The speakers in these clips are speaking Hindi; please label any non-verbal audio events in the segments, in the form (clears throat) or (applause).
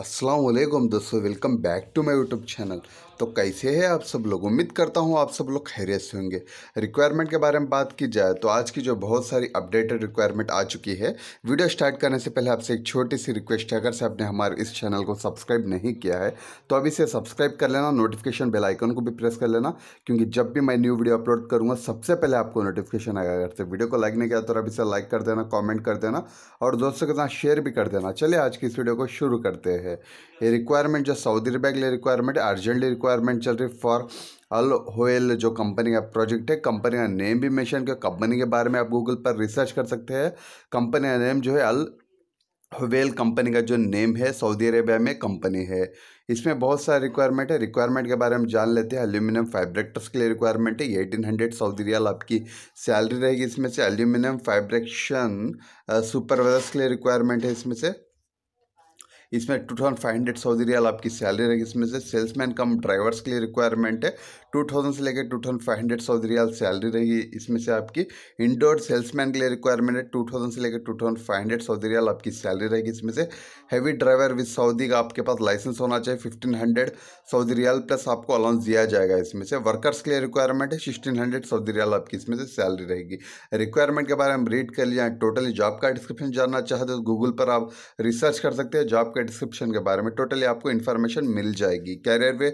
असलम दोस्तों welcome back to my YouTube channel तो कैसे हैं आप सब लोग उम्मीद करता हूँ आप सब लोग खैरियत से होंगे रिक्वायरमेंट के बारे में बात की जाए तो आज की जो बहुत सारी अपडेटेड रिक्वायरमेंट आ चुकी है वीडियो स्टार्ट करने से पहले आपसे एक छोटी सी रिक्वेस्ट है अगर से आपने हमारे इस चैनल को सब्सक्राइब नहीं किया है तो अभी इसे सब्सक्राइब कर लेना नोटिफिकेशन बेल आइकन को भी प्रेस कर लेना क्योंकि जब भी मैं न्यू वीडियो अपलोड करूँगा सबसे पहले आपको नोटिफिकेशन आएगा अगर से वीडियो को लाइक नहीं किया तो अभी से लाइक कर देना कॉमेंट कर देना और दोस्तों के साथ शेयर भी कर देना चलिए आज की इस वीडियो को शुरू करते हैं है ये रिक्वायरमेंट जो सऊदी अरबिया के लिए रिक्वायरमेंट अर्जेंटली रिक्वायरमेंट चल रही फॉर अल होल जो कंपनी का प्रोजेक्ट है कंपनी का नेम भी मेंशन किया कंपनी के बारे में आप गूगल पर रिसर्च कर सकते हैं कंपनी का नेम जो है अल हवेल कंपनी का जो नेम है सऊदी अरेबिया में कंपनी है इसमें बहुत सारे रिक्वायरमेंट है रिक्वायरमेंट के बारे में जान लेते हैं एल्यूमिनियम फाइब्रेक्टर्स के लिए रिक्वायरमेंट है एटीन हंड्रेड सऊदी रियाल आपकी सैलरी रहेगी इसमें से एल्यूमिनियम फाइब्रेक्शन सुपरवाइजर्स के लिए रिक्वायरमेंट है इसमें से इसमें two thousand five hundred Saudi riyal आपकी सैलरी रहेगी इसमें से सेल्समैन कम ड्राइवर्स के लिए रिक्वायरमेंट है टू थाउजेंड से लेकर two thousand five hundred Saudi riyal salary रहेगी इसमें से आपकी इंडोर सेल्समैन के लिए रिक्वायरमेंट है टू थाउजेंड से लेकर two thousand five hundred Saudi riyal आपकी सैलरी रहेगी इसमें से हैवी ड्राइवर विद सऊदी का आपके पास लाइसेंस होना चाहिए fifteen hundred Saudi riyal plus आपको अलाउंस दिया जाएगा इसमें से वर्कर्स के लिए रिक्वायरमेंट है सिक्सटीन हंड्रेड सऊदी रियाल आपकी इसमें से सैलरी रहेगी रिक्वायरमेंट के बारे में रीड कर लिया टोटली जॉब का डिस्क्रिप्शन जानना चाहते हो गूगल तो पर आप रिसर्च कर सकते हैं जॉब आपके डिस्क्रिप्शन के बारे में टोटली आपको इन्फॉर्मेशन मिल जाएगी कैरियर वे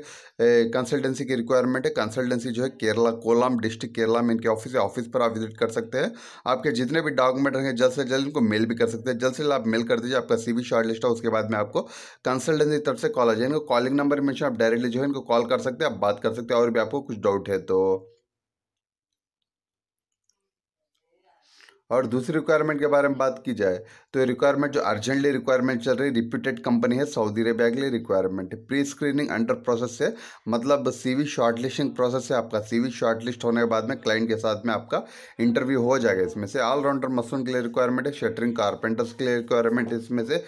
कंसल्टेंसी की रिक्वायरमेंट है कंसल्टेंसी जो है केरला कोलम डिस्ट्रिक्ट केरला में इनके ऑफिस है ऑफिस पर आप विजिट कर सकते हैं आपके जितने भी डॉक्यूमेंट रहेंगे जल्द से जल्द इनको मेल भी कर सकते हैं जल्द से जल्द आप मेल कर दीजिए आपका सी वी शॉर्ट लिस्ट है उसके बाद में आपको कंसल्टेंसी तरफ से कॉल आ जाए इनको कॉलिंग नंबर में आप डायरेक्टली जो है इनको कॉल कर सकते हैं आप बात कर सकते हैं और भी आपको कुछ डाउट है तो और दूसरी रिक्वायरमेंट के बारे में बात की जाए तो ये रिक्वायरमेंट जो अर्जेंटली रिक्वायरमेंट चल रही रिप्यूटेड कंपनी है सऊदी अरेबिया के लिए रिक्वायरमेंट है प्री स्क्रीनिंग अंडर प्रोसेस है मतलब सीवी शॉर्टलिस्टिंग प्रोसेस है आपका सीवी शॉर्टलिस्ट होने के बाद में क्लाइंट के साथ में आपका इंटरव्यू हो जाएगा इसमें से ऑलराउंडर मसून के लिए रिक्वायरमेंट है शटरिंग कारपेंटर्स के लिए रिक्वायरमेंट है इसमें से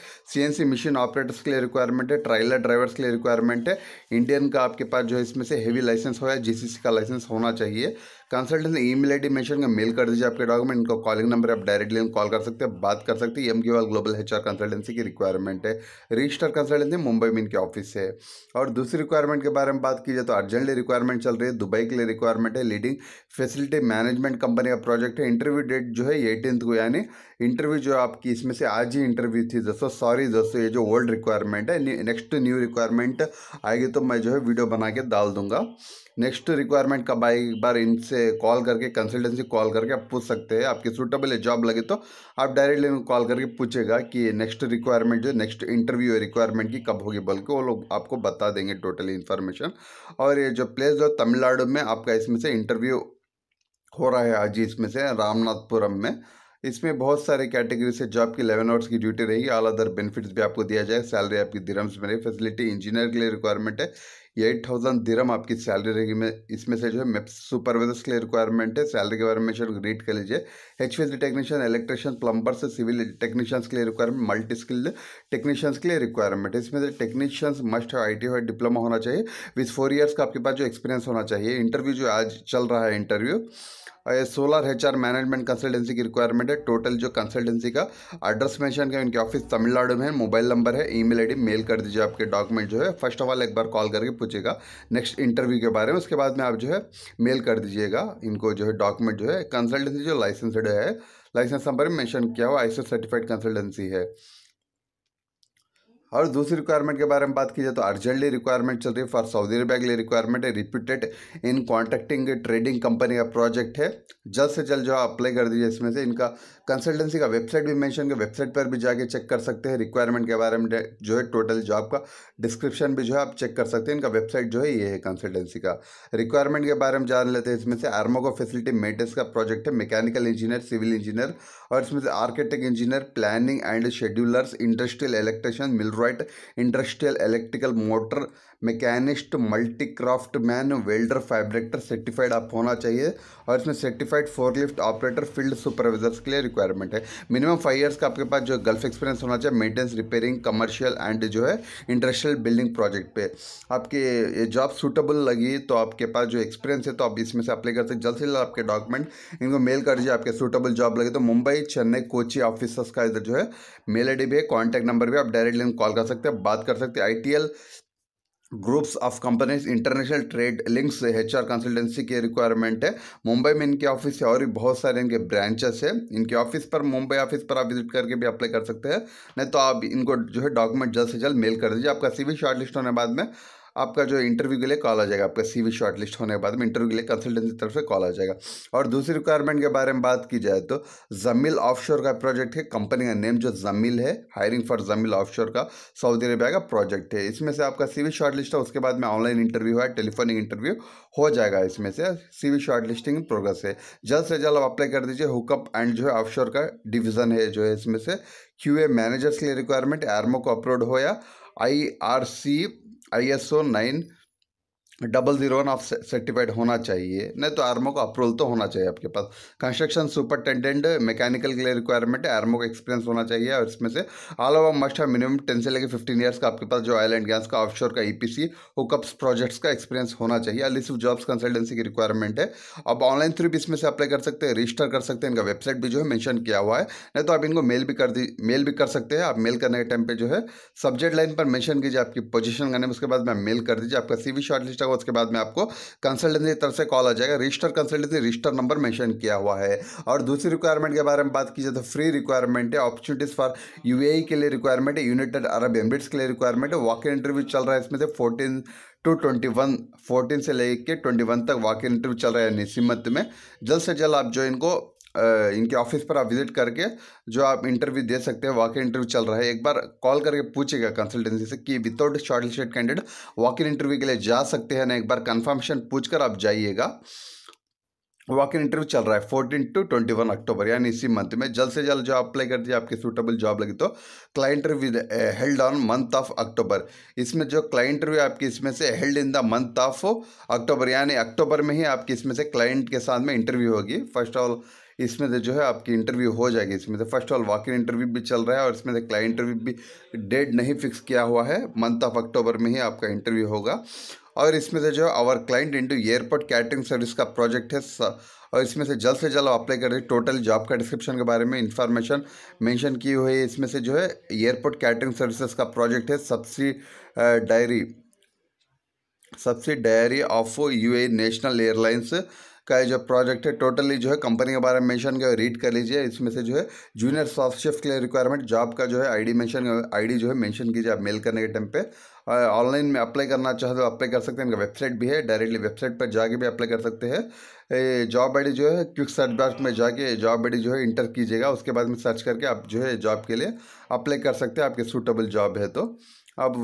सी मशीन ऑपरेटर्स के लिए रिक्वायरमेंट है ट्राइलर ड्राइवर्स के लिए रिक्वायरमेंट है इंडियन का आपके पास जो है इसमें से हैवी लाइसेंस हो या सी का लाइसेंस होना चाहिए consultant mail I D mention का मेल कर दीजिए आपके डॉक्यूमेंट इनको कॉलिंग नंबर आप डायरेक्टली हम्म। कॉल कर सकते हैं बात कर सकते हैं M Q global H R consultancy की रिक्वायरमेंट है रजिस्टर कंसल्टेंसी मुंबई में इनके ऑफिस है और दूसरी रिक्वायरमेंट के बारे में बात की जाए तो अर्जेंटली रिक्वायरमेंट चल रही है दुबई के लिए रिक्वायरमेंट है लीडिंग फैसिलिटी मैनेजमेंट कंपनी का प्रोजेक्ट है इंटरव्यू डेट जो है एटीन को यानी इंटरव्यू जो आपकी इसमें से आज ही इंटरव्यू थी दोस्तों सॉरी दोस्तों ये जो ओल्ड रिक्वायरमेंट है नेक्स्ट न्यू रिक्वायरमेंट आएगी तो मैं जो है वीडियो बना के डाल दूंगा नेक्स्ट रिक्वायरमेंट कब आई एक बार इनसे कॉल करके कंसल्टेंसी कॉल करके आप पूछ सकते हैं आपकी सूटेबल है जॉब लगे तो आप डायरेक्टली इनको कॉल करके पूछेगा कि नेक्स्ट रिक्वायरमेंट जो नेक्स्ट इंटरव्यू है रिक्वायरमेंट की कब होगी बल्कि वो लोग आपको बता देंगे टोटली इन्फॉर्मेशन और ये जो प्लेस जो तमिलनाडु में आपका इसमें से इंटरव्यू हो रहा है आज इसमें से रामनाथपुरम में इसमें बहुत सारे कैटेगरी से जॉब की इलेवन आवर्स की ड्यूटी रहेगी ऑल अदर बेनिफिट्स भी आपको दिया जाए सैलरी आपकी धीरम्स में रही फैसिलिटी इंजीनियर के लिए रिक्वायरमेंट है ये एट थाउजेंड दिरम आपकी सैलरी रहेगी मैं इसमें से जो है मेप्स सुपरवाइजर्स के लिए रिक्वायरमेंट है सैलरी के बारे में रीड कर लीजिए एच टेक्नीशियन इलेक्ट्रिशियन प्लम्बर से सिविल टेक्नीशियंस के लिए रिक्वायरमेंट मल्टी स्किल्ड टेक्नीशियंस के लिए रिक्वायरमेंट है इसमें से technicians must I T diploma होना चाहिए विथ फोर ईयर्स का आपके पास जो एक्सपीरियंस होना चाहिए इंटरव्यू जो आज चल रहा है interview solar H management consultancy की रिक्वायरमेंट है टोटल जो कंसल्टेंसी का एड्रेस मेंशन किया उनके ऑफिस तमिलनाडु में मोबाइल नंबर है ईमेल आईडी मेल कर दीजिए आपके डॉक्यूमेंट जो है फर्स्ट ऑफ ऑल एक बार कॉल करके पूछेगा नेक्स्ट इंटरव्यू के बारे में उसके बाद में आप जो है मेल कर दीजिएगा इनको जो है डॉक्यूमेंट जो है कंसल्टेंसी जो लाइसेंसड है लाइसेंस नंबर में मैंशन किया हुआ आईसो सर्टिफाइड कंसल्टेंसी है और दूसरी रिक्वायरमेंट के बारे में बात की जाए तो अर्जेंटली रिक्वायरमेंट चल रही है फॉर सऊदी अरबिया के लिए रिक्वायरमेंट है reputed in contracting trading company का प्रोजेक्ट है जल्द से जल्द जो अप्लाई कर दीजिए इसमें से इनका कंसल्टेंसी का वेबसाइट भी मैंशन किया वेबसाइट पर भी जाके चेक कर सकते हैं रिक्वायरमेंट के बारे में जो है टोटल जॉब का डिस्क्रिप्शन भी जो है आप चेक कर सकते हैं इनका वेबसाइट जो है ये है कंसल्टेंसी का रिक्वायरमेंट के बारे में जान लेते हैं इसमें से आर्मोको फैसिलिटी मेटेस का प्रोजेक्ट है मैकेनिकल इंजीनियर सिविल इंजीनियर और इसमें से architect engineer planning and schedulers industrial electrician mill right industrial electrical motor machinist multi craftsman welder fabricator certified आप होना चाहिए और इसमें certified forklift operator field supervisors के लिए रिक्वायरमेंट है मिनिमम फाइव ईयर्स का आपके पास जो गल्फ एक्सपीरियंस होना चाहिए मेंटेनेंस रिपेयरिंग कमर्शियल एंड जो है इंडस्ट्रियल बिल्डिंग प्रोजेक्ट पे आपके ये जॉब सूटेबल लगी तो आपके पास जो एक्सपीरियंस है तो आप इसमें से अप्लाई कर सकते जल्द से जल्द आपके डॉक्यूमेंट इनको मेल कर दीजिए आपके सूटेबल जॉब लगे तो मुंबई चेन्नई कोची ऑफिसर्स का इधर जो है मेल आई भी है कॉन्टैक्ट नंबर भी आप डायरेक्टली कॉल कर सकते हैं बात कर सकते हैं I groups of companies international trade links H R consultancy के रिक्वायरमेंट है मुंबई में इनके ऑफिस है और भी बहुत सारे इनके ब्रांचेस है इनके ऑफिस पर मुंबई ऑफिस पर आप विजिट करके भी अप्लाई कर सकते हैं नहीं तो आप इनको जो है डॉक्यूमेंट जल्द से जल्द मेल कर दीजिए आपका सी वी शॉर्ट लिस्ट होने बाद में आपका जो इंटरव्यू के लिए कॉल आ जाएगा आपका सीवी शॉर्टलिस्ट होने के बाद में इंटरव्यू के लिए कंसल्टेंसी तरफ से कॉल आ जाएगा और दूसरी रिक्वायरमेंट के बारे में बात की जाए तो जमील ऑफशोर का प्रोजेक्ट है कंपनी का नेम जो जमील है हायरिंग फॉर जमील ऑफशोर का सऊदी अरेबिया का प्रोजेक्ट है इसमें से आपका सीवी शॉर्टलिस्ट है उसके बाद में ऑनलाइन इंटरव्यू है टेलीफोनिक इंटरव्यू हो जाएगा इसमें से सी शॉर्टलिस्टिंग प्रोग्रेस है जल्द से जल्द अप्लाई कर दीजिए हुकअप एंड जो है ऑफ का डिवीजन है जो है इसमें से क्यूए मैनेजर्स के लिए रिक्वायरमेंट एरमो को अपलोड हो या I R C ISO 9 double zero one of certified होना चाहिए नहीं तो आर्मो का अप्रूवल तो होना चाहिए आपके पास कंस्ट्रक्शन सुपरटेंडेंट मैकेनिकल के लिए रिक्वायरमेंट है आर्मो का एक्सपीरियंस होना चाहिए और इसमें से ऑल ओवर मस्ट है मिनिमम टेन से लेकर फिफ्टीन ईयर्स का आपके पास जो ऑयल एंड गैस का ऑफशोर का ई हुकअप्स प्रोजेक्ट्स का एक्सपीरियंस होना चाहिए अली सिर्फ जॉब्स कंसल्टेंसी की रिक्वायरमेंट है आप ऑनलाइन थ्रू भी इसमें से अप्लाई कर सकते हैं रजिस्टर कर सकते हैं इनका वेबसाइट भी जो है मैंशन किया हुआ है नहीं तो आप इनको मेल भी कर दी मेल भी कर सकते हैं आप मेल करने के टाइम पर जो है सब्जेक्ट लाइन पर मैंशन कीजिए आपकी पोजिशन करने उसके बाद मैं मेल कर दीजिए आपका सी वी शॉर्ट लिस्ट होगा उसके बाद में आपको कंसल्टेंसी तरफ से कॉल आ जाएगा register consultancy register number mention किया हुआ है और दूसरी रिक्वायरमेंट के बारे में बात की जाए तो फ्री रिक्वायरमेंट है अपॉर्चुनिटीज़ फॉर यू के लिए रिक्वायरमेंट है यूनाइटेड अरब एमिरेट्स के लिए रिक्वायरमेंट है वॉक इंटरव्यू चल रहा है इसमें से fourteen to twenty one fourteen से लेके ट्वेंटी वन तक वाक इंटरव्यू चल रहा है निसीमत में जल्द से जल्द आप जो इनको इनके ऑफिस पर आप विजिट करके जो आप इंटरव्यू दे सकते हैं वॉक इंटरव्यू चल रहा है एक बार कॉल करके पूछेगा कंसल्टेंसी से कि without shortlisted candidate in interview के लिए जा सकते हैं ना एक बार कंफर्मेशन पूछकर आप जाइएगा वॉक इंटरव्यू चल रहा है fourteen to twenty one October यानी इसी मंथ में जल्द से जल्द जो अप्लाई कर दीजिए आपकी सूटेबल जॉब लगी तो client review held on month of October इसमें जो क्लाइंट रिव्यू आपकी इसमें से held in the month of October यानी अक्टूबर में ही आपकी इसमें से क्लाइंट के साथ में इंटरव्यू होगी फर्स्ट ऑफ ऑल इसमें से जो है आपकी इंटरव्यू हो जाएगी इसमें से first all walk in interview भी चल रहा है और इसमें से क्लाइंट इंटरव्यू भी डेट नहीं फिक्स किया हुआ है मंथ ऑफ अक्टूबर में ही आपका इंटरव्यू होगा और इसमें से जो है our client into airport catering service का प्रोजेक्ट है और इसमें से जल्द से जल्द अप्लाई कर रही टोटल जॉब का डिस्क्रिप्शन के बारे में इंफॉर्मेशन मेंशन की हुई है इसमें से जो है एयरपोर्ट कैटरिंग सर्विसेज का प्रोजेक्ट है सबसे डायरी subsidiary of U national airlines का जो प्रोजेक्ट है टोटली जो है कंपनी के बारे में मैंशन किया रीड कर लीजिए इसमें से जो है जूनियर सॉफ्ट शिफ्ट के लिए रिक्वायरमेंट जॉब का जो है आईडी मेंशन आईडी जो है मेंशन कीजिए आप मेल करने के टाइम पे ऑनलाइन में अप्लाई करना चाहते हो अप्लाई कर सकते हैं इनका वेबसाइट भी है डायरेक्टली वेबसाइट पर जाके भी अप्लाई कर सकते हैं जॉब आई जो है क्विक सर्च बॉक्स में जाके जॉब आई जो है इंटर कीजिएगा उसके बाद में सर्च करके आप जो है जॉब के लिए अप्लाई कर सकते हैं आपके सूटेबल जॉब है तो अब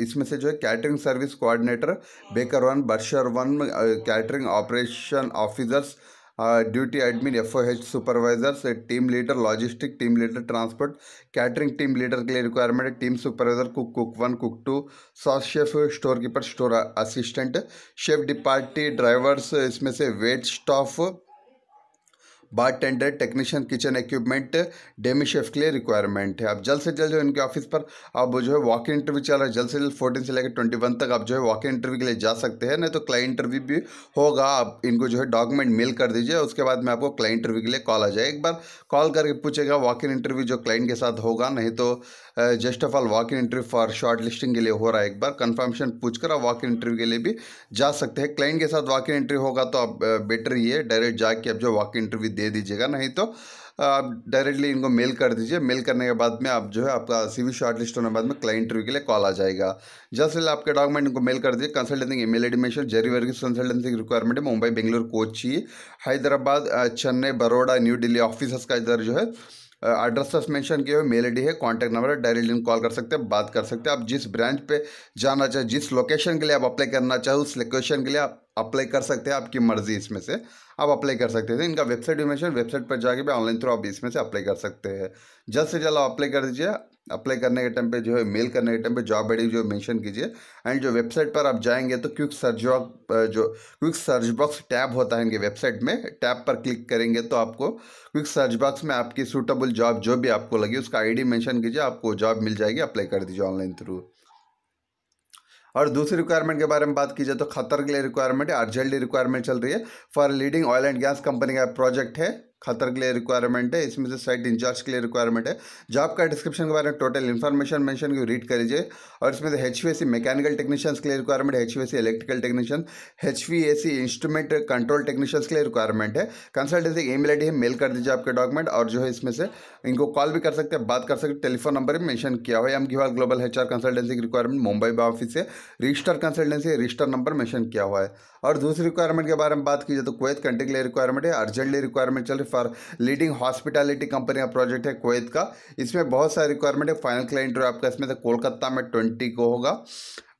इसमें से जो है catering service coordinator baker one butcher one catering operation officers duty admin F O H supervisors team leader logistic team leader transport catering team leader के लिए requirement team supervisor cook cook one cook two sous chef store keeper store assistant chef de partie drivers इसमें से wait staff bartender technician kitchen equipment demi chef के लिए रिक्वायरमेंट है आप जल्द से जल्द जो इनके ऑफिस पर आप जो है वॉक इंटरव्यू चल रहा है जल्द से जल्द फोर्टीन से लेकर ट्वेंटी वन तक आप जो है वॉक इंटरव्यू के लिए जा सकते हैं नहीं तो क्लाइंट इंटरव्यू भी होगा आप इनको जो है डॉक्यूमेंट मेल कर दीजिए उसके बाद में आपको क्लाइंट इंटरव्यू के लिए कॉल आ जाए एक बार कॉल करके पूछेगा वॉक इन इंटरव्यू जो क्लाइंट के साथ होगा नहीं तो just of all walk in interview for shortlisting के लिए हो रहा है एक बार कन्फर्मेशन पूछकर आप वॉक इन इंटरव्यू के लिए भी जा सकते हैं क्लाइंट के साथ वॉक इन इंटरव्यू होगा तो आप बेटर ही है डायरेक्ट जाके आप जो वॉक इन इंटरव्यू दे दीजिएगा नहीं तो आप डायरेक्टली इनको मेल कर दीजिए मेल करने के बाद में आप जो है आपका सी वी शॉर्ट लिस्ट होने के बाद में क्लाइंट इंटरव्यू के लिए कॉल आ जाएगा जस्ट आपके डॉक्यूमेंट इनको मेल कर दीजिए कंसल्टेंसी ई मेल एडमिशन में Jerry consultancy requirement Mumbai Bengaluru Kochi Hyderabad Chennai Baroda New Delhi officers का इधर जो है एड्रेस तो मेंशन किए हुए मेल आई है कॉन्टैक्ट नंबर है डायरेक्ट इन कॉल कर सकते हैं बात कर सकते हैं आप जिस ब्रांच पे जाना चाहे जिस लोकेशन के लिए आप अप्लाई करना चाहे उस लोकेशन के लिए आप अप्लाई कर सकते हैं आपकी मर्जी इसमें से आप अप्लाई कर सकते हैं इनका वेबसाइट भी मेंशन वेबसाइट पर जाके भी ऑनलाइन थ्रू आप इसमें से अप्लाई कर सकते हैं जल्द से जल्द आप अप्लाई कर दीजिए अप्लाई करने के टाइम पे जो है मेल करने के टाइम पे जॉब आईडी जो मेंशन कीजिए एंड जो वेबसाइट पर आप जाएंगे तो क्विक सर्च बॉक्स जो क्विक सर्च बॉक्स टैब होता है इनके वेबसाइट में टैब पर क्लिक करेंगे तो आपको क्विक सर्च बॉक्स में आपकी सूटेबल जॉब जो भी आपको लगे उसका आईडी मेंशन कीजिए आपको जॉब मिल जाएगी अप्लाई कर दीजिए ऑनलाइन थ्रू और दूसरी रिक्वायरमेंट के बारे में बात की जाए तो खतर के लिए रिक्वायरमेंट है अर्जेंटली रिक्वायरमेंट चल रही है for leading oil and gas company का प्रोजेक्ट है खतर के लिए रिक्वायरमेंट है इसमें से साइट इंचार्ज के लिए रिक्वायरमेंट है जॉब का डिस्क्रिप्शन के बारे में टोटल इन्फॉर्मेशन मेंशन की रीड कर लीजिए और इसमें से एच मैकेनिकल टेक्नीशियंस के लिए रिक्वायरमेंट है H electrical technician H instrument control technicians के लिए रिक्वायरमेंट है कंसल्टेंसी ई मेल आई है मेल कर दीजिए आपके डॉक्यूमेंट और जो है इसमें से इनको कॉल भी कर सकते हैं बात कर सकते हैं टेलीफोन नंबर भी मैंशन किया हुआ है M Ghiwal global H consultancy की रिक्वायरमेंट मुंबई में ऑफिस है register consultancy register number mention किया हुआ है और दूसरी रिक्वायरमेंट के बारे में बात की जाए तो क्वेत कंट्री के लिए रिक्वायरमेंट है अर्जेंटली रिक्वायरमेंट चल रही फॉर लीडिंग हॉस्पिटैलिटी कंपनी का प्रोजेक्ट है कोवैत का इसमें बहुत सारे रिक्वायरमेंट है फाइनल क्लाइंट जो आपका इसमें से कोलकाता में ट्वेंटी को होगा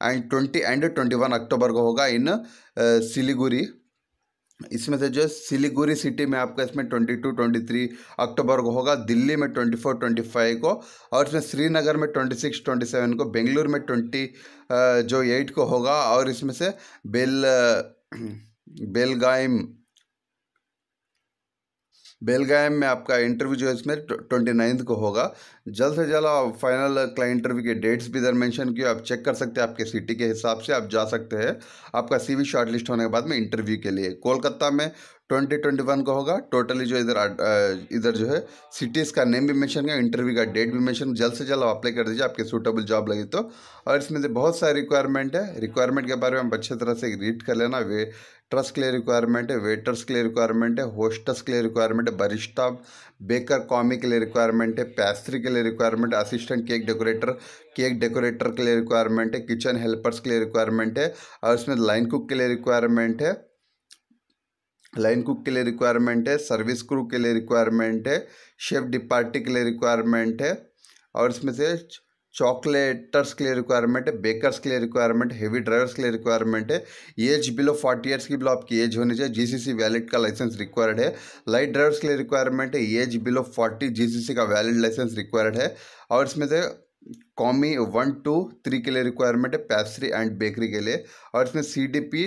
and twenty and twenty one October को होगा इन सिलीगुड़ी इसमें से जो सिलीगुड़ी सिटी में आपका इसमें twenty two twenty three October को होगा दिल्ली में ट्वेंटी फोर ट्वेंटी फाइव को और इसमें श्रीनगर में ट्वेंटी सिक्स ट्वेंटी सेवन को बेंगलुरु में ट्वेंटी जो एट को होगा और इसमें से बेल (clears throat) बेलगाम बेलगाम में आपका इंटरव्यू जो है इसमें ट्वेंटी नाइन्थ को होगा जल्द से जल्द फाइनल क्लाइंट इंटरव्यू के डेट्स भी इधर मेंशन किए आप चेक कर सकते हैं आपके सिटी के हिसाब से आप जा सकते हैं आपका सीवी शॉर्टलिस्ट होने के बाद में इंटरव्यू के लिए कोलकाता में ट्वेंटी ट्वेंटी वन का होगा टोटली जो इधर इधर जो है सिटीज़ का नेम भी मेंशन है इंटरव्यू का डेट भी मेंशन जल्द से जल्द आप अप्लाई कर दीजिए आपके सूटेबल जॉब लगे तो और इसमें से बहुत सारे रिक्वायरमेंट है रिक्वायरमेंट के बारे में अच्छे तरह से रीड कर लेना वे ट्रस्ट के लिए रिक्वायरमेंट है वेटर्स के लिए रिक्वायरमेंट है होस्टस के लिए रिक्वायरमेंट है बरिस्टा बेकर कॉमी के लिए रिक्वायरमेंट है पैस्ट्री के लिए रिक्वायरमेंट है assistant cake decorator cake decorator के लिए रिक्वायरमेंट है किचन हेल्पर्स के लिए रिक्वायरमेंट है और इसमें लाइन कुक के लिए रिक्वायरमेंट है लाइन कुक के लिए रिक्वायरमेंट है सर्विस क्रू के लिए रिक्वायरमेंट है शेफ डिपार्टी के लिए रिक्वायरमेंट है और इसमें से चॉकलेटर्स के लिए रिक्वायरमेंट है बेकर्स के लिए रिक्वायरमेंट हैवी ड्राइवर्स के लिए रिक्वायरमेंट है एज बिलो फोर्टी ईयर्स की बिलो आपकी एज होनी चाहिए जीसीसी वैलिड का लाइसेंस रिक्वायर्ड है लाइट ड्राइवर्स के लिए रिक्वायरमेंट है एज बिलो फोर्टी जीसीसी का वैलिड लाइसेंस रिक्वायर्ड है और इसमें से कॉमी वन टू थ्री के लिए रिक्वायरमेंट है पैसरी एंड बेकरी के लिए और इसमें C D P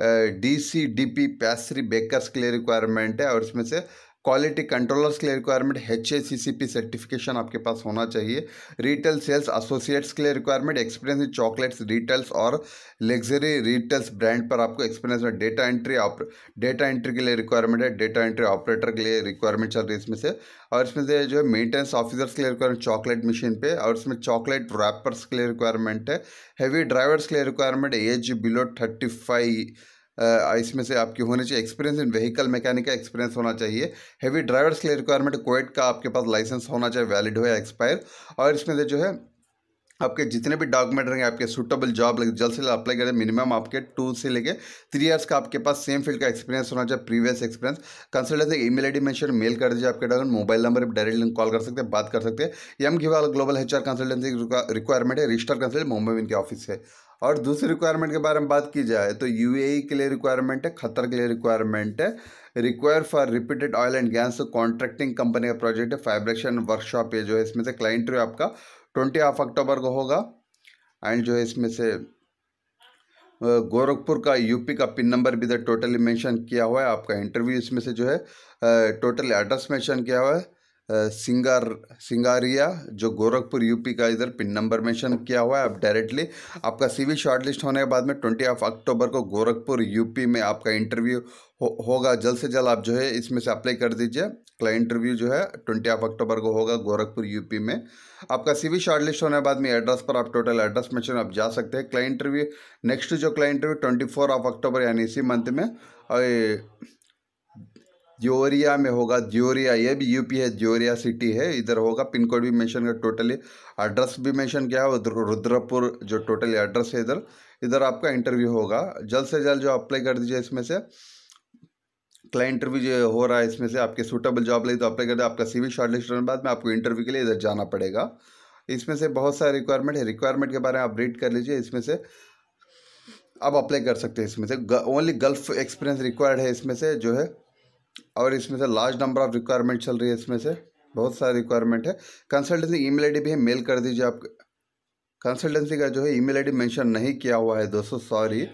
DC C D P pastry bakers के लिए रिक्वायरमेंट है और इसमें से क्वालिटी कंट्रोलर्स के लिए requirement H A C C P certification आपके पास होना चाहिए रिटेल सेल्स एसोसिएट्स के लिए requirement experience in chocolates retails और लग्जरी रिटेल्स ब्रांड पर आपको एक्सपीरियंस में डेटा एंट्री डेटा एंट्री के लिए रिक्वायरमेंट है डेटा एंट्री ऑपरेटर के लिए रिक्वायरमेंट चल रही है इसमें से और इसमें से जो है मेंटेनेंस ऑफिसर्स के लिए रिक्वायरमेंट चॉकलेट मशीन पे और इसमें चॉकलेट रैपर्स के लिए रिक्वायरमेंट है हैवी ड्राइवर्स के लिए requirement age below thirty five इसमें से आपके होने चाहिए एक्सपीरियंस इन व्हीकल मैकेनिक का एक्सपीरियंस होना चाहिए हैवी ड्राइवर्स के लिए रिक्वायरमेंट कोविड का आपके पास लाइसेंस होना चाहिए वैलिड हो या एक्सपायर और इसमें से जो है आपके जितने भी डॉक्यूमेंट रहेंगे आपके सुटेबल जॉब लगे जल्द से जल्द अप्लाई करें मिनिमम आपके टू से लेके थ्री इयर्स का आपके पास सेम फील्ड का एक्सपीरियंस होना चाहिए previous experience consultant email I D mention mail कर दीजिए आपके डॉक्टर मोबाइल नंबर भी डायरेक्टली कॉल कर सकते हैं बात कर सकते हैं M Ghiwal global H R consultancy requirement है रजिस्टर कंसल्ट मुंबई में इनके ऑफिस है और दूसरी रिक्वायरमेंट के बारे में बात की जाए तो यूएई e के लिए रिक्वायरमेंट है खतर के लिए रिक्वायरमेंट है require for repeated oil and gas contracting company का प्रोजेक्ट है फाइब्रेशन वर्कशॉप ये जो है इसमें से क्लाइंट रो आपका ट्वेंटी ऑफ अक्टूबर को होगा एंड जो है इसमें से गोरखपुर का यूपी का पिन नंबर भी इधर टोटली मेंशन किया हुआ है आपका इंटरव्यू इसमें से जो है टोटली एड्रेस मेंशन किया हुआ है सिंगार सिंगारिया जो गोरखपुर यूपी का इधर पिन नंबर मेंशन किया हुआ है आप डायरेक्टली आपका सीवी शॉर्टलिस्ट होने के बाद में ट्वेंटी ऑफ अक्टूबर को गोरखपुर यूपी में आपका इंटरव्यू हो, होगा जल्द से जल्द आप जो है इसमें से अप्लाई कर दीजिए क्लाइंट इंटरव्यू जो है ट्वेंटी ऑफ अक्टूबर को होगा गोरखपुर यूपी में आपका वी शॉर्टलिस्ट होने के बाद में एड्रेस पर आप टोटल एड्रेस मैंशन आप जा सकते हैं क्लाइंट इंटरव्यू नेक्स्ट जो client interview twenty of October यानी इसी मंथ में ज्योरिया में होगा ज्योरिया ये भी यूपी है ज्योरिया सिटी है इधर होगा पिन कोड भी मेंशन का टोटली एड्रेस भी मेंशन किया है रुद्रपुर जो टोटली एड्रेस है इधर इधर आपका इंटरव्यू होगा जल्द से जल्द जो अप्लाई कर दीजिए इसमें से क्लाइंट इंटरव्यू जो हो रहा है इसमें से आपके सूटेबल जॉब लगी तो अप्लाई कर दे आपका सी वी शॉर्ट लिस्ट होने के बाद में आपको इंटरव्यू के लिए इधर जाना पड़ेगा इसमें से बहुत सारे रिक्वायरमेंट है रिक्वायरमेंट के बारे में आप रीड कर लीजिए इसमें से आप अप्लाई कर सकते हैं इसमें से ओनली गल्फ एक्सपीरियंस रिक्वायर्ड है इसमें से जो है और इसमें से लार्ज नंबर ऑफ रिक्वायरमेंट चल रही है इसमें से बहुत सारी रिक्वायरमेंट है कंसल्टेंसी ईमेल आईडी भी है मेल कर दीजिए आप कंसल्टेंसी का जो है ईमेल आईडी मेंशन नहीं किया हुआ है दोस्तों सॉरी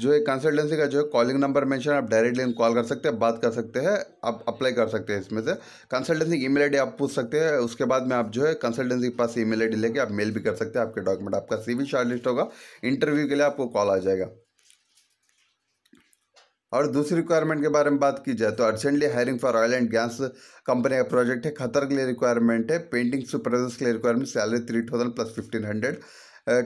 जो है कंसल्टेंसी का जो है कॉलिंग नंबर मेंशन आप डायरेक्टली कॉल कर सकते हैं बात कर सकते हैं आप अप्लाई कर सकते हैं इसमें से कंसल्टेंसी ईमेल आईडी आप पूछ सकते हैं उसके बाद में आप जो है कंसल्टेंसी के पास ईमेल आईडी लेके आप मेल भी कर सकते हैं आपके डॉक्यूमेंट आपका सीवी शॉर्टलिस्ट होगा इंटरव्यू के लिए आपको कॉल आ जाएगा और दूसरी रिक्वायरमेंट के बारे में बात की जाए तो urgently hiring for oil and gas company का प्रोजेक्ट है खतर के लिए रिक्वायरमेंट है पेंटिंग सुपरवाइजर्स के लिए requirement salary three thousand plus fifteen hundred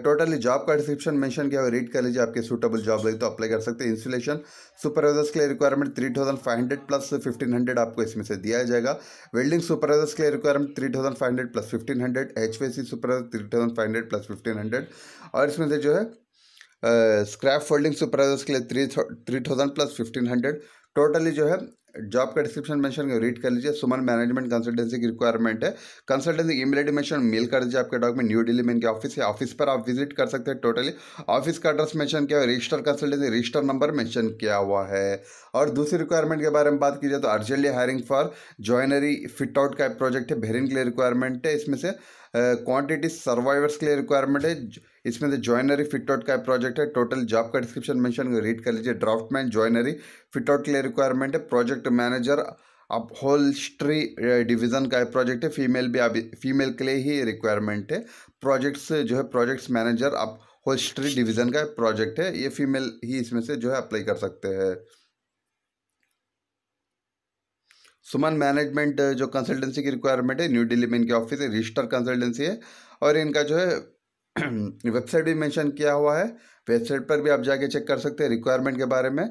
totally job का डिस्क्रिप्शन मेंशन किया हुआ रीड कर लीजिए आपके सूटेबल जॉब लगे तो अप्लाई कर सकते हैं इंस्टॉलेशन सुपरवाइजर्स के लिए requirement three thousand five hundred plus fifteen hundred आपको इसमें से दिया जाएगा वेल्डिंग सुपरवाइजर्स के लिए requirement three thousand five hundred plus fifteen hundred H V C supervisor three thousand five hundred plus fifteen hundred और इसमें से जो है स्क्रैप फोल्डिंग सुपरवाइजर्स के लिए three three thousand plus fifteen hundred totally जो है जॉब का डिस्क्रिप्शन मेंशन रीड कर लीजिए सुमन मैनेजमेंट कंसल्टेंसी की रिक्वायरमेंट है कंसल्टेंसी इमीडिएट मेंशन मेल कर दीजिए आपके डॉक्यूमेंट न्यू दिल्ली में इनके ऑफिस है ऑफिस पर आप विजिट कर सकते हैं टोटली ऑफिस का एड्रेस मेंशन किया है register consultancy register number mention किया हुआ है और दूसरी रिक्वायरमेंट के बारे में बात की जाए तो urgently hiring for joinery fit out का प्रोजेक्ट है बेहरीन के लिए रिक्वायरमेंट है इसमें से क्वांटिटी सर्वाइवर्स के लिए रिक्वायरमेंट है इसमें से ज्वाइनरी फिट आउट का प्रोजेक्ट है टोटल जॉब का डिस्क्रिप्शन मेंशन रीड कर लीजिए draftsman joinery fit out के लिए रिक्वायरमेंट है project manager upholstery division uh, का प्रोजेक्ट है फीमेल भी अभी फीमेल के लिए ही रिक्वायरमेंट है प्रोजेक्ट्स जो है projects manager upholstery division का प्रोजेक्ट है ये फीमेल ही इसमें से जो है अप्लाई कर सकते हैं सुमन मैनेजमेंट जो कंसल्टेंसी की रिक्वायरमेंट है न्यू दिल्ली में इनके ऑफिस है रजिस्टर कंसल्टेंसी है और इनका जो है (clears throat) वेबसाइट भी मेंशन किया हुआ है वेबसाइट पर भी आप जाके चेक कर सकते हैं रिक्वायरमेंट के बारे में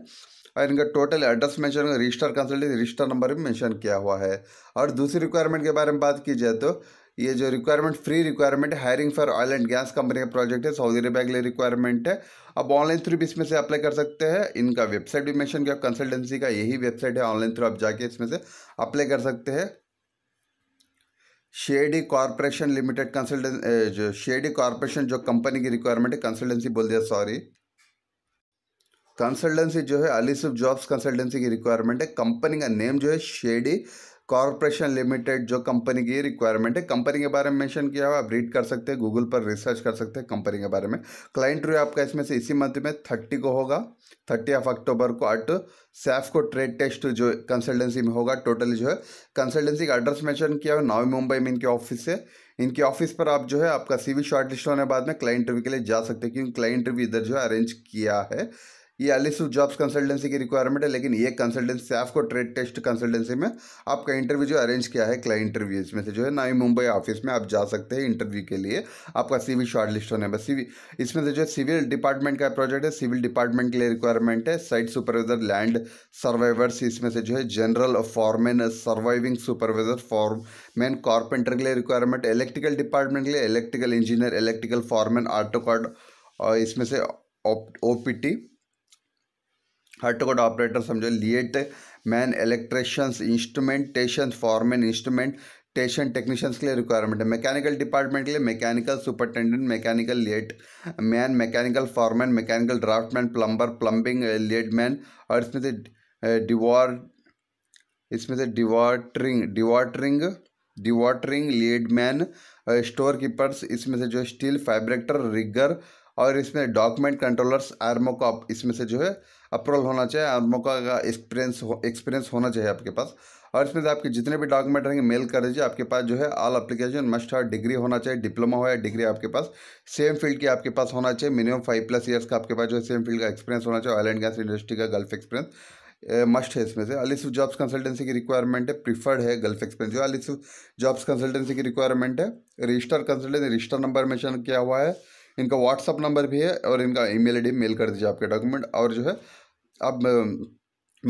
और इनका total address mention register consultancy register number भी मेंशन किया हुआ है और दूसरी रिक्वायरमेंट के बारे में बात की जाए तो ये जो रिक्वायरमेंट फ्री रिक्वायरमेंट है hiring for oil and gas company का प्रोजेक्ट है सऊदी अरेबिया के लिए रिक्वायरमेंट है आप ऑनलाइन थ्रू भी इसमें से अप्लाई कर सकते हैं इनका वेबसाइट भी मैंशन किया कंसल्टेंसी का यही वेबसाइट है ऑनलाइन थ्रू आप जाके इसमें से अप्लाई कर सकते हैं शेडी कॉरपोरेशन लिमिटेड कंसल्टें जो शेडी कॉरपोरेशन जो कंपनी की रिक्वायरमेंट है कंसल्टेंसी बोल दिया सॉरी कंसल्टेंसी जो है अलीसुफ जॉब्स कंसल्टेंसी की रिक्वायरमेंट है कंपनी का नेम जो है शेडी कॉरपोरेशन लिमिटेड जो कंपनी की रिक्वायरमेंट है कंपनी के बारे में मेंशन किया हुआ आप रीड कर सकते हैं गूगल पर रिसर्च कर सकते हैं कंपनी के बारे में क्लाइंट रू आपका इसमें से इसी मंथ में थर्टी को होगा थर्टी ऑफ अक्टूबर को अट सैफ को ट्रेड टेस्ट जो कंसल्टेंसी में होगा टोटली जो है कंसल्टेंसी का एड्रेस मेंशन किया हुआ नवी मुंबई में इनके ऑफिस है इनके ऑफिस पर आप जो है आपका सी शॉर्ट लिस्ट होने बाद में क्लाइंट रिव्यू के लिए जा सकते हैं क्योंकि क्लाइंट रिव्यू इधर जो है अरेंज किया है ये एलिसु जॉब्स कंसल्टेंसी की रिक्वायरमेंट है लेकिन ये कंसल्टेंसी से आपको ट्रेड टेस्ट कंसल्टेंसी में आपका इंटरव्यू जो अरेंज किया है क्लाइंट इंटरव्यूज में से जो है ना ही मुंबई ऑफिस में आप जा सकते हैं इंटरव्यू के लिए आपका सीवी शॉर्ट लिस्ट होने बस सीवी इसमें से जो है सिविल डिपार्टमेंट का प्रोजेक्ट है सिविल डिपार्टमेंट के लिए रिक्वायरमेंट है साइट सुपरवाइजर लैंड सर्वाइवर्स इसमें से जो है general foreman surveying supervisor foreman carpenter के लिए रिक्वायरमेंट इलेक्ट्रिकल डिपार्टमेंट के लिए electrical engineer electrical foreman auto और इसमें से O P T hurt code operator समझो लिएट मैन इलेक्ट्रिशियंस टेशन फॉरमैन इंस्ट्रूमेंट टेशन टेक्नीशियंस के लिए रिक्वायरमेंट है मैकेनिकल डिपार्टमेंट के लिए mechanical superintendent mechanical lead man mechanical foreman mechanical draftsman plumber plumbing lead man और इसमें से डिवार eh, इसमें से dewatering dewatering dewatering lead man store keepers इसमें से जो स्टील फाइब्रेक्टर रिगर और इसमें डॉक्यूमेंट कंट्रोलर्स आर्मोकॉप इसमें से जो है अप्रूवल होना चाहिए और मौका का एक्सपीरियंस एक्सपीरियंस होना चाहिए आपके पास और इसमें आपके जितने भी डॉक्यूमेंट रहेंगे मेल कर दीजिए आपके पास जो है ऑल अप्लीकेशन मस्ट है डिग्री होना चाहिए डिप्लोमा हो या डिग्री आपके पास सेम फील्ड की आपके पास होना चाहिए मिनिमम फाइव प्लस ईयर्स का आपके पास जो है सेम फील्ड का एक्सपीरियंस होना चाहिए ऑयल एंड गैस इंडस्ट्री का गल्फ एक्सपीरियंस मस्ट है इसमें से अलिस जॉब्स कंसल्टेंसी की रिक्वायरमेंट है प्रीफर्ड है गल्फ एक्सपेंस अलिस जॉब्स कंसल्टेंसी की रिक्वायरमेंट है register consultancy register number mention किया हुआ है इनका व्हाट्सअप नंबर भी है और इनका ईमेल आईडी मेल कर दीजिए आपके डॉक्यूमेंट और जो है अब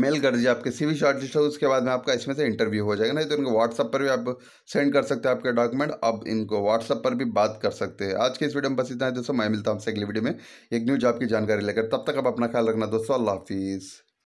मेल कर दीजिए आप किसी भी शॉर्ट लिस्ट हो उसके बाद में आपका इसमें से इंटरव्यू हो जाएगा नहीं तो इनको व्हाट्सअप पर भी आप सेंड कर सकते हैं आपके डॉक्यूमेंट अब इनको व्हाट्सअप पर भी बात कर सकते हैं आज के इस वीडियो में बस इतना है दोस्तों मैं मिलता हूँ आपसे अगली वीडियो में एक न्यू जॉब की जानकारी लेकर तब तक आप अपना ख्याल रखना दोस्तों अल्लाह हाफिज़